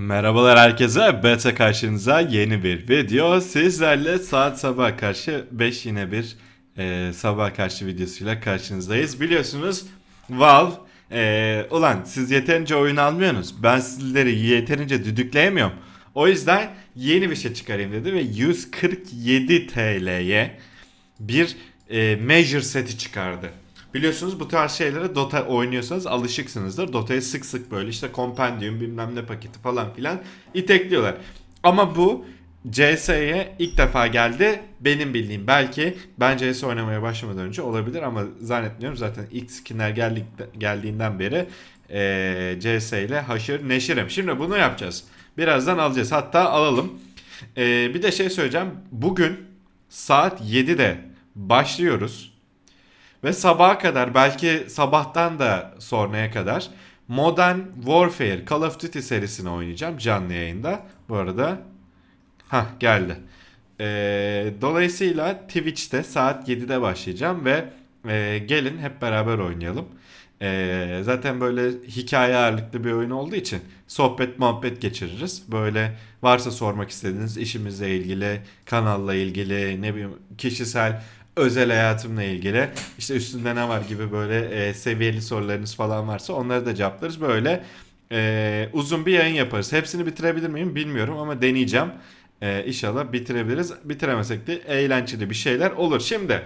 Merhabalar herkese, Beta karşınıza yeni bir video. Sizlerle saat sabah karşı 5 yine bir e, sabah karşı videosuyla karşınızdayız. Biliyorsunuz Valve, e, ulan siz yeterince oyun almıyorsunuz. Ben sizleri yeterince düdükleyemiyorum. O yüzden yeni bir şey çıkarayım dedi ve 147 TL'ye bir e, measure seti çıkardı. Biliyorsunuz bu tarz şeylere Dota oynuyorsanız alışıksınızdır. Dota'ya sık sık böyle işte kompendium bilmem ne paketi falan filan itekliyorlar. Ama bu CS'ye ilk defa geldi. Benim bildiğim belki ben CS oynamaya başlamadan önce olabilir ama zannetmiyorum zaten ilk skinler geldik geldiğinden beri e, CS ile haşır neşirim. Şimdi bunu yapacağız. Birazdan alacağız hatta alalım. E, bir de şey söyleyeceğim. Bugün saat 7'de başlıyoruz ve sabaha kadar belki sabahtan da sonraya kadar Modern Warfare Call of Duty serisini oynayacağım canlı yayında. Bu arada ha geldi. Ee, dolayısıyla Twitch'te saat 7'de başlayacağım ve e, gelin hep beraber oynayalım. E, zaten böyle hikaye ağırlıklı bir oyun olduğu için sohbet muhabbet geçiririz. Böyle varsa sormak istediğiniz işimizle ilgili, kanalla ilgili, ne bileyim kişisel özel hayatımla ilgili işte üstünde ne var gibi böyle e, seviyeli sorularınız falan varsa onları da cevaplarız. Böyle e, uzun bir yayın yaparız. Hepsini bitirebilir miyim bilmiyorum ama deneyeceğim. E, inşallah bitirebiliriz. Bitiremesek de eğlenceli bir şeyler olur. Şimdi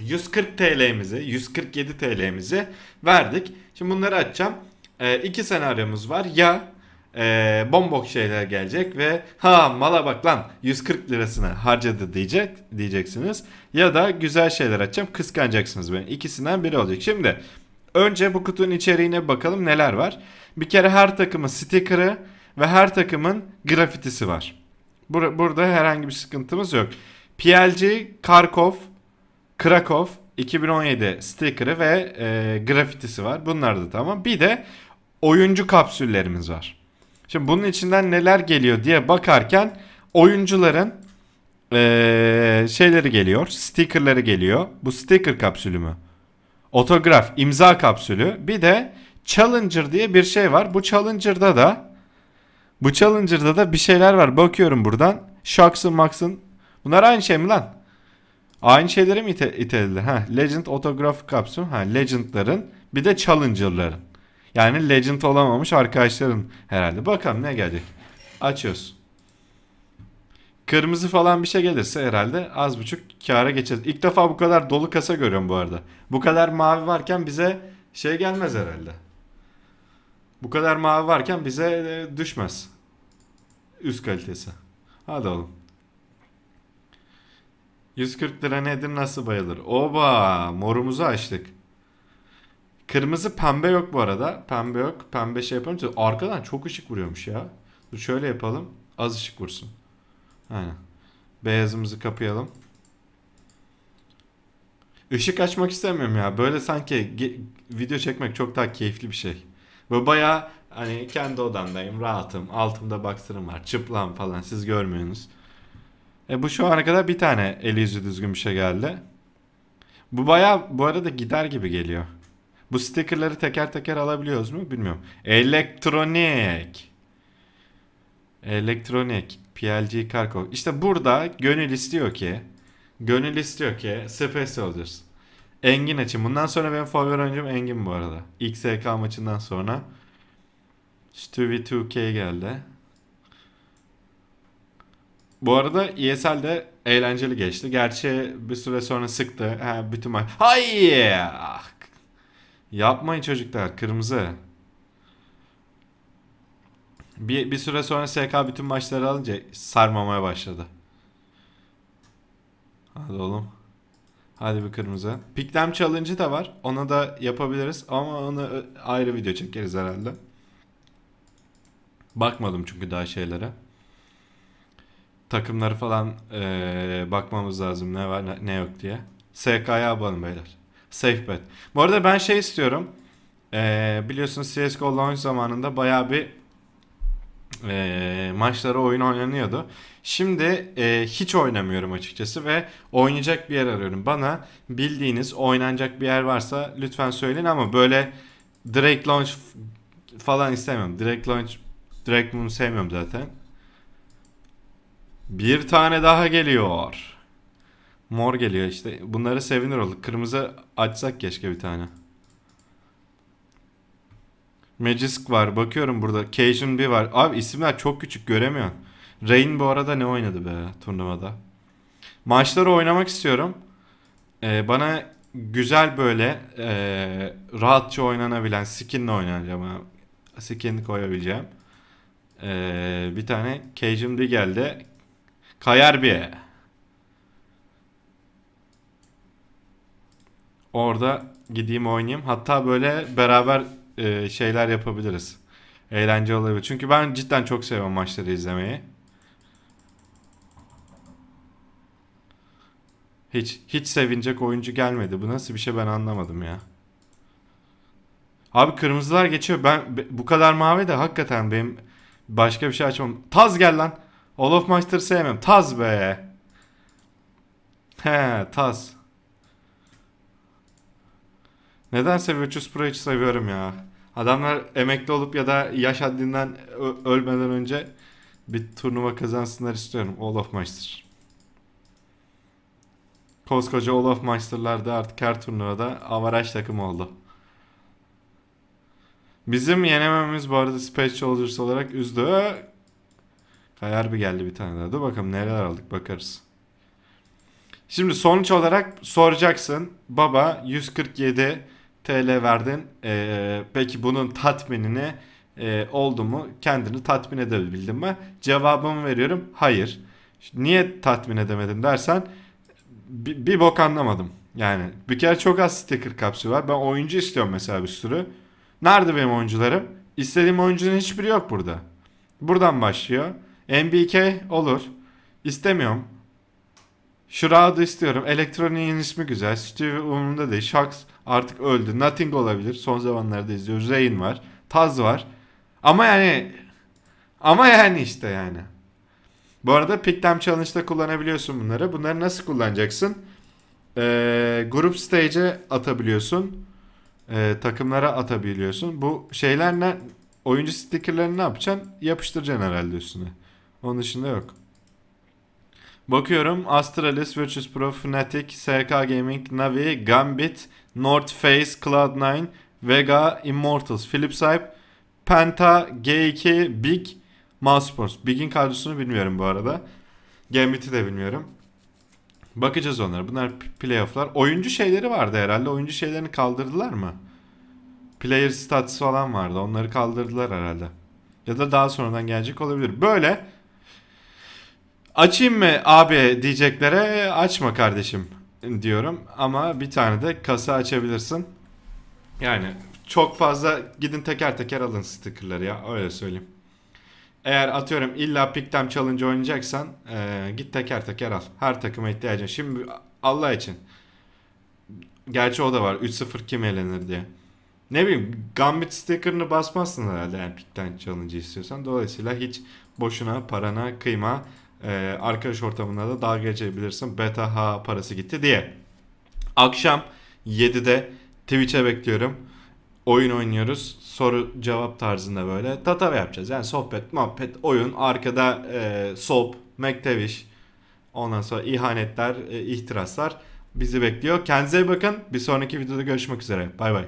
140 TL'mizi, 147 TL'mizi verdik. Şimdi bunları açacağım. E, iki senaryomuz var. Ya e, ee, bombok şeyler gelecek ve ha mala bak lan 140 lirasını harcadı diyecek diyeceksiniz. Ya da güzel şeyler açacağım kıskanacaksınız beni. İkisinden biri olacak. Şimdi önce bu kutunun içeriğine bakalım neler var. Bir kere her takımın sticker'ı ve her takımın grafitisi var. Bur burada herhangi bir sıkıntımız yok. PLG, Karkov, Krakow 2017 sticker'ı ve e, grafitisi var. Bunlar da tamam. Bir de oyuncu kapsüllerimiz var. Şimdi bunun içinden neler geliyor diye bakarken oyuncuların ee, şeyleri geliyor. Stickerları geliyor. Bu sticker kapsülü mü? Otograf, imza kapsülü. Bir de Challenger diye bir şey var. Bu Challenger'da da bu Challenger'da da bir şeyler var. Bakıyorum buradan. Sharks'ın, Max'ın. Bunlar aynı şey mi lan? Aynı şeyleri mi ite itelediler? Ha, Legend, Otograf kapsül. Ha, Legend'ların. Bir de Challenger'ların. Yani legend olamamış arkadaşların herhalde. Bakalım ne gelecek. Açıyoruz. Kırmızı falan bir şey gelirse herhalde az buçuk kâra geçeriz. İlk defa bu kadar dolu kasa görüyorum bu arada. Bu kadar mavi varken bize şey gelmez herhalde. Bu kadar mavi varken bize e, düşmez. Üst kalitesi. Hadi oğlum. 140 lira nedir nasıl bayılır? Oba morumuzu açtık. Kırmızı pembe yok bu arada. Pembe yok. Pembe şey yapalım. Arkadan çok ışık vuruyormuş ya. Dur şöyle yapalım. Az ışık vursun. Aynen. Beyazımızı kapayalım. Işık açmak istemiyorum ya. Böyle sanki video çekmek çok daha keyifli bir şey. Bu baya hani kendi odamdayım. Rahatım. Altımda baksırım var. Çıplam falan. Siz görmüyorsunuz. E bu şu ana kadar bir tane eli yüzü düzgün bir şey geldi. Bu baya bu arada gider gibi geliyor. Bu stickerları teker teker alabiliyoruz mu bilmiyorum. Elektronik. Elektronik. PLG Karkov. İşte burada gönül istiyor ki. Gönül istiyor ki Space Soldiers. Engin açın. Bundan sonra benim favori oyuncum Engin bu arada. XSK maçından sonra. Stuvi 2K geldi. Bu arada ESL de eğlenceli geçti. Gerçi bir süre sonra sıktı. Ha, bütün maç. Hayır! Ah, Yapmayın çocuklar. Kırmızı. Bir, bir süre sonra SK bütün maçları alınca sarmamaya başladı. Hadi oğlum. Hadi bir kırmızı. Piklem challenge'ı da var. Ona da yapabiliriz ama onu e, ayrı video çekeriz herhalde. Bakmadım çünkü daha şeylere. Takımları falan ee, bakmamız lazım ne var ne yok diye. SK'ya abanın beyler safe bet. Bu arada ben şey istiyorum. Ee, biliyorsunuz CSGO launch zamanında baya bir e, maçlara oyun oynanıyordu. Şimdi e, hiç oynamıyorum açıkçası ve oynayacak bir yer arıyorum. Bana bildiğiniz oynanacak bir yer varsa lütfen söyleyin ama böyle direct launch falan istemiyorum. Direct launch direct bunu sevmiyorum zaten. Bir tane daha geliyor. Mor geliyor işte. Bunlara sevinir olduk. Kırmızı açsak keşke bir tane. Magisk var. Bakıyorum burada. Cajun bir var. Abi isimler çok küçük göremiyorsun. Rain bu arada ne oynadı be turnuvada. Maçları oynamak istiyorum. Ee, bana güzel böyle e, rahatça oynanabilen skinle oynayacağım. Abi. Skin koyabileceğim. Ee, bir tane Cajun bir geldi. Kayar bir. Orada gideyim oynayayım. Hatta böyle beraber e, şeyler yapabiliriz. Eğlence olabilir. Çünkü ben cidden çok seviyorum maçları izlemeyi. Hiç hiç sevinecek oyuncu gelmedi. Bu nasıl bir şey ben anlamadım ya. Abi kırmızılar geçiyor. Ben bu kadar mavi de hakikaten benim başka bir şey açmam. Taz gel lan. All of Master sevmem. Taz be. He, Taz. Nedense Virtus pro hiç seviyorum ya. Adamlar emekli olup ya da yaş haddinden ölmeden önce bir turnuva kazansınlar istiyorum. Olaf Meister. Koskoca Olaf Meister'lar da artık her turnuvada avaraj takım oldu. Bizim yenememiz bu arada Space Soldiers olarak üzdü. Kayar bir geldi bir tane daha. Dur bakalım neler aldık bakarız. Şimdi sonuç olarak soracaksın. Baba 147 TL verdin. E, peki bunun tatminini e, oldu mu? Kendini tatmin edebildin mi? Cevabımı veriyorum. Hayır. Niye tatmin edemedin dersen bir, bir bok anlamadım. Yani bir kere çok az sticker kapsülü var. Ben oyuncu istiyorum mesela bir sürü. Nerede benim oyuncularım? İstediğim oyuncunun hiçbiri yok burada. Buradan başlıyor. MBK olur. İstemiyorum. Shroud'u istiyorum. Elektroniğin ismi güzel. Steve umurumda değil. Shax artık öldü. Nothing olabilir. Son zamanlarda izliyoruz. Rain var. Taz var. Ama yani ama yani işte yani. Bu arada Pick'tem Challenge'da kullanabiliyorsun bunları. Bunları nasıl kullanacaksın? Ee, grup stage'e atabiliyorsun. Ee, takımlara atabiliyorsun. Bu şeylerle Oyuncu stickerlerini ne yapacaksın? Yapıştıracaksın herhalde üstüne. Onun dışında yok. Bakıyorum Astralis, Virtus Pro, Fnatic, SK Gaming, Navi, Gambit, North Face, Cloud9, Vega, Immortals, Philip Hype, Penta, G2, Big, Mousesports. Big'in kadrosunu bilmiyorum bu arada. Gambit'i de bilmiyorum. Bakacağız onlara. Bunlar playoff'lar. Oyuncu şeyleri vardı herhalde. Oyuncu şeylerini kaldırdılar mı? Player stats falan vardı. Onları kaldırdılar herhalde. Ya da daha sonradan gelecek olabilir. Böyle Açayım mı abi diyeceklere açma kardeşim diyorum. Ama bir tane de kasa açabilirsin. Yani çok fazla gidin teker teker alın stickerları ya öyle söyleyeyim. Eğer atıyorum illa piktem challenge oynayacaksan e, git teker teker al. Her takıma ihtiyacın. Şimdi Allah için. Gerçi o da var. 3-0 kim elenir diye. Ne bileyim Gambit sticker'ını basmazsın herhalde yani pikten challenge istiyorsan. Dolayısıyla hiç boşuna parana kıyma e, arkadaş ortamında da dalga geçebilirsin beta ha parası gitti diye. Akşam 7'de Twitch'e bekliyorum. Oyun oynuyoruz. Soru cevap tarzında böyle tatava yapacağız. Yani sohbet, muhabbet, oyun. Arkada e, sop, mekteviş. Ondan sonra ihanetler, e, ihtiraslar bizi bekliyor. Kendinize iyi bakın. Bir sonraki videoda görüşmek üzere. Bay bay.